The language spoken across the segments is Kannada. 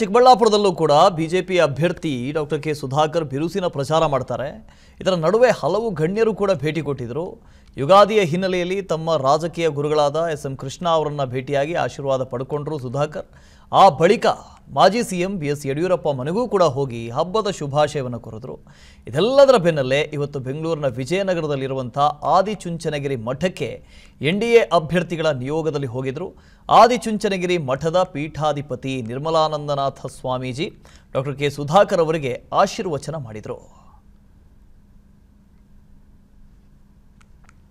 ಚಿಕ್ಕಬಳ್ಳಾಪುರದಲ್ಲೂ ಕೂಡ ಬಿಜೆಪಿ ಅಭ್ಯರ್ಥಿ ಡಾಕ್ಟರ್ ಕೆ ಸುಧಾಕರ್ ಬಿರುಸಿನ ಪ್ರಚಾರ ಮಾಡ್ತಾರೆ ಇದರ ನಡುವೆ ಹಲವು ಗಣ್ಯರು ಕೂಡ ಭೇಟಿ ಕೊಟ್ಟಿದ್ದರು ಯುಗಾದಿಯ ಹಿನ್ನೆಲೆಯಲ್ಲಿ ತಮ್ಮ ರಾಜಕೀಯ ಗುರುಗಳಾದ ಎಸ್ ಎಂ ಕೃಷ್ಣ ಅವರನ್ನು ಭೇಟಿಯಾಗಿ ಆಶೀರ್ವಾದ ಪಡ್ಕೊಂಡ್ರು ಸುಧಾಕರ್ ಆ ಬಳಿಕ ಮಾಜಿ ಸಿಎಂ ಬಿ ಎಸ್ ಯಡಿಯೂರಪ್ಪ ಮನೆಗೂ ಕೂಡ ಹೋಗಿ ಹಬ್ಬದ ಶುಭಾಶಯವನ್ನು ಕೋರಿದ್ರು ಇದೆಲ್ಲದರ ಬೆನ್ನಲ್ಲೇ ಇವತ್ತು ಬೆಂಗಳೂರಿನ ವಿಜಯನಗರದಲ್ಲಿರುವಂಥ ಆದಿಚುಂಚನಗಿರಿ ಮಠಕ್ಕೆ ಎನ್ ಡಿ ಎ ಅಭ್ಯರ್ಥಿಗಳ ನಿಯೋಗದಲ್ಲಿ ಹೋಗಿದ್ರು ಆದಿಚುಂಚನಗಿರಿ ಮಠದ ಪೀಠಾಧಿಪತಿ ನಿರ್ಮಲಾನಂದನಾಥ ಸ್ವಾಮೀಜಿ ಡಾಕ್ಟರ್ ಕೆ ಸುಧಾಕರ್ ಅವರಿಗೆ ಆಶೀರ್ವಚನ ಮಾಡಿದರು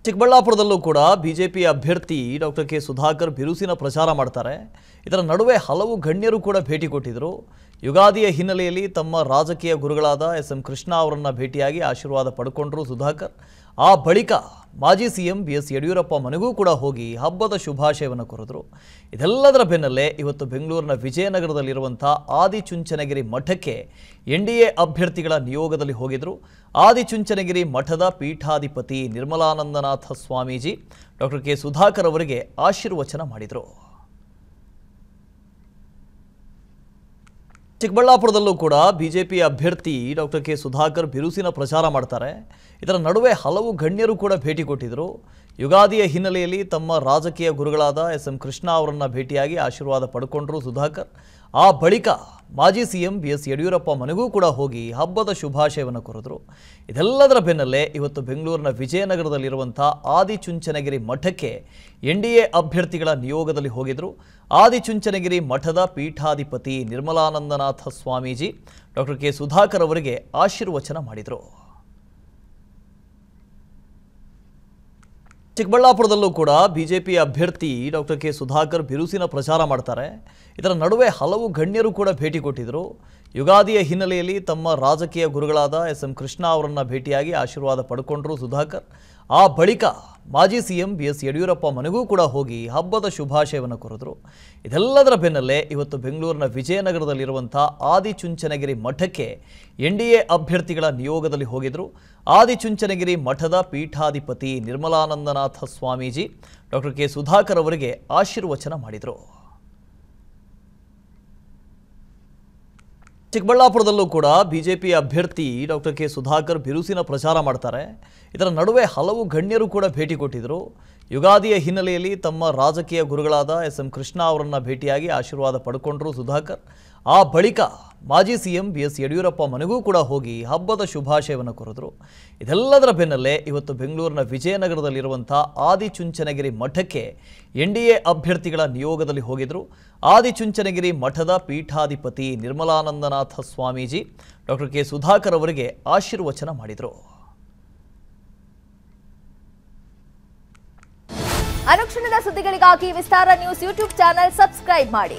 ಚಿಕ್ಕಬಳ್ಳಾಪುರದಲ್ಲೂ ಕೂಡ ಬಿಜೆಪಿ ಅಭ್ಯರ್ಥಿ ಡಾಕ್ಟರ್ ಕೆ ಸುಧಾಕರ್ ಬಿರುಸಿನ ಪ್ರಚಾರ ಮಾಡ್ತಾರೆ ಇದರ ನಡುವೆ ಹಲವು ಗಣ್ಯರು ಕೂಡ ಭೇಟಿ ಕೊಟ್ಟಿದ್ದರು ಯುಗಾದಿಯ ಹಿನ್ನೆಲೆಯಲ್ಲಿ ತಮ್ಮ ರಾಜಕೀಯ ಗುರುಗಳಾದ ಎಸ್ ಎಂ ಕೃಷ್ಣ ಅವರನ್ನು ಭೇಟಿಯಾಗಿ ಆಶೀರ್ವಾದ ಪಡ್ಕೊಂಡ್ರು ಸುಧಾಕರ್ ಆ ಬಳಿಕ ಮಾಜಿ C M B S Yediyurappa ಮನೆಗೂ ಕೂಡ ಹೋಗಿ ಹಬ್ಬದ ಶುಭಾಶಯವನ್ನು ಕೋರಿದ್ರು ಇದೆಲ್ಲದರ ಬೆನ್ನಲ್ಲೇ ಇವತ್ತು ಬೆಂಗಳೂರಿನ ವಿಜಯನಗರದಲ್ಲಿರುವಂಥ ಆದಿಚುಂಚನಗಿರಿ ಮಠಕ್ಕೆ ಎನ್ ಡಿ ಎ ಅಭ್ಯರ್ಥಿಗಳ ನಿಯೋಗದಲ್ಲಿ ಹೋಗಿದ್ರು ಆದಿಚುಂಚನಗಿರಿ ಮಠದ ಪೀಠಾಧಿಪತಿ ನಿರ್ಮಲಾನಂದನಾಥ ಸ್ವಾಮೀಜಿ ಡಾಕ್ಟರ್ ಕೆ ಸುಧಾಕರ್ ಅವರಿಗೆ ಆಶೀರ್ವಚನ ಮಾಡಿದರು ಚಿಕ್ಕಬಳ್ಳಾಪುರದಲ್ಲೂ ಕೂಡ ಬಿಜೆಪಿ ಅಭ್ಯರ್ಥಿ ಡಾಕ್ಟರ್ ಕೆ ಸುಧಾಕರ್ ಬಿರುಸಿನ ಪ್ರಚಾರ ಮಾಡ್ತಾರೆ ಇದರ ನಡುವೆ ಹಲವು ಗಣ್ಯರು ಕೂಡ ಭೇಟಿ ಕೊಟ್ಟಿದ್ದರು ಯುಗಾದಿಯ ಹಿನ್ನೆಲೆಯಲ್ಲಿ ತಮ್ಮ ರಾಜಕೀಯ ಗುರುಗಳಾದ ಎಸ್ ಎಂ ಕೃಷ್ಣ ಅವರನ್ನು ಭೇಟಿಯಾಗಿ ಆಶೀರ್ವಾದ ಪಡ್ಕೊಂಡರು ಸುಧಾಕರ್ ಆ ಬಳಿಕ ಮಾಜಿ ಸಿಎಂ ಬಿ ಎಸ್ ಯಡಿಯೂರಪ್ಪ ಮನೆಗೂ ಕೂಡ ಹೋಗಿ ಹಬ್ಬದ ಶುಭಾಶಯವನ್ನು ಕೋರಿದ್ರು ಇದೆಲ್ಲದರ ಬೆನ್ನಲ್ಲೇ ಇವತ್ತು ಬೆಂಗಳೂರಿನ ವಿಜಯನಗರದಲ್ಲಿರುವಂಥ ಆದಿಚುಂಚನಗಿರಿ ಮಠಕ್ಕೆ ಎನ್ ಡಿ ಎ ಅಭ್ಯರ್ಥಿಗಳ ನಿಯೋಗದಲ್ಲಿ ಹೋಗಿದ್ರು ಆದಿಚುಂಚನಗಿರಿ ಮಠದ ಪೀಠಾಧಿಪತಿ ನಿರ್ಮಲಾನಂದನಾಥ ಸ್ವಾಮೀಜಿ ಡಾಕ್ಟರ್ ಕೆ ಸುಧಾಕರ್ ಅವರಿಗೆ ಆಶೀರ್ವಚನ ಮಾಡಿದರು ಚಿಕ್ಕಬಳ್ಳಾಪುರದಲ್ಲೂ ಕೂಡ ಬಿಜೆಪಿ ಅಭ್ಯರ್ಥಿ ಡಾಕ್ಟರ್ ಕೆ ಸುಧಾಕರ್ ಬಿರುಸಿನ ಪ್ರಚಾರ ಮಾಡ್ತಾರೆ ಇದರ ನಡುವೆ ಹಲವು ಗಣ್ಯರು ಕೂಡ ಭೇಟಿ ಕೊಟ್ಟಿದ್ದರು ಯುಗಾದಿಯ ಹಿನ್ನೆಲೆಯಲ್ಲಿ ತಮ್ಮ ರಾಜಕೀಯ ಗುರುಗಳಾದ ಎಸ್ ಎಂ ಕೃಷ್ಣ ಅವರನ್ನು ಭೇಟಿಯಾಗಿ ಆಶೀರ್ವಾದ ಪಡ್ಕೊಂಡ್ರು ಸುಧಾಕರ್ ಆ ಬಳಿಕ ಮಾಜಿ C M B S Yediyurappa ಮನೆಗೂ ಕೂಡ ಹೋಗಿ ಹಬ್ಬದ ಶುಭಾಶಯವನ್ನು ಕೋರಿದ್ರು ಇದೆಲ್ಲದರ ಬೆನ್ನಲ್ಲೇ ಇವತ್ತು ಬೆಂಗಳೂರಿನ ವಿಜಯನಗರದಲ್ಲಿರುವಂಥ ಆದಿಚುಂಚನಗಿರಿ ಮಠಕ್ಕೆ ಎನ್ ಡಿ ಎ ಅಭ್ಯರ್ಥಿಗಳ ನಿಯೋಗದಲ್ಲಿ ಹೋಗಿದ್ರು ಆದಿಚುಂಚನಗಿರಿ ಮಠದ ಪೀಠಾಧಿಪತಿ ನಿರ್ಮಲಾನಂದನಾಥ ಸ್ವಾಮೀಜಿ ಡಾಕ್ಟರ್ ಕೆ ಸುಧಾಕರ್ ಅವರಿಗೆ ಆಶೀರ್ವಚನ ಮಾಡಿದರು ಚಿಕ್ಕಬಳ್ಳಾಪುರದಲ್ಲೂ ಕೂಡ ಬಿಜೆಪಿ ಅಭ್ಯರ್ಥಿ ಡಾಕ್ಟರ್ ಕೆ ಸುಧಾಕರ್ ಬಿರುಸಿನ ಪ್ರಚಾರ ಮಾಡ್ತಾರೆ ಇದರ ನಡುವೆ ಹಲವು ಗಣ್ಯರು ಕೂಡ ಭೇಟಿ ಕೊಟ್ಟಿದ್ದರು ಯುಗಾದಿಯ ಹಿನ್ನೆಲೆಯಲ್ಲಿ ತಮ್ಮ ರಾಜಕೀಯ ಗುರುಗಳಾದ ಎಸ್ ಎಂ ಕೃಷ್ಣ ಅವರನ್ನು ಭೇಟಿಯಾಗಿ ಆಶೀರ್ವಾದ ಪಡ್ಕೊಂಡರು ಸುಧಾಕರ್ ಆ ಬಳಿಕ ಮಾಜಿ ಸಿಎಂ ಬಿ ಎಸ್ ಯಡಿಯೂರಪ್ಪ ಮನೆಗೂ ಕೂಡ ಹೋಗಿ ಹಬ್ಬದ ಶುಭಾಶಯವನ್ನು ಕೋರಿದ್ರು ಇದೆಲ್ಲದರ ಬೆನ್ನಲ್ಲೇ ಇವತ್ತು ಬೆಂಗಳೂರಿನ ವಿಜಯನಗರದಲ್ಲಿರುವಂಥ ಆದಿಚುಂಚನಗಿರಿ ಮಠಕ್ಕೆ ಎನ್ ಡಿ ಎ ಅಭ್ಯರ್ಥಿಗಳ ನಿಯೋಗದಲ್ಲಿ ಹೋಗಿದ್ರು ಆದಿಚುಂಚನಗಿರಿ ಮಠದ ಪೀಠಾಧಿಪತಿ ನಿರ್ಮಲಾನಂದನಾಥ ಸ್ವಾಮೀಜಿ ಡಾಕ್ಟರ್ ಕೆ ಸುಧಾಕರ್ ಅವರಿಗೆ ಆಶೀರ್ವಚನ ಮಾಡಿದರು ಅನುಕ್ಷಣದ ಸುದ್ದಿಗಳಿಗಾಗಿ Vistara news YouTube channel subscribe ಮಾಡಿ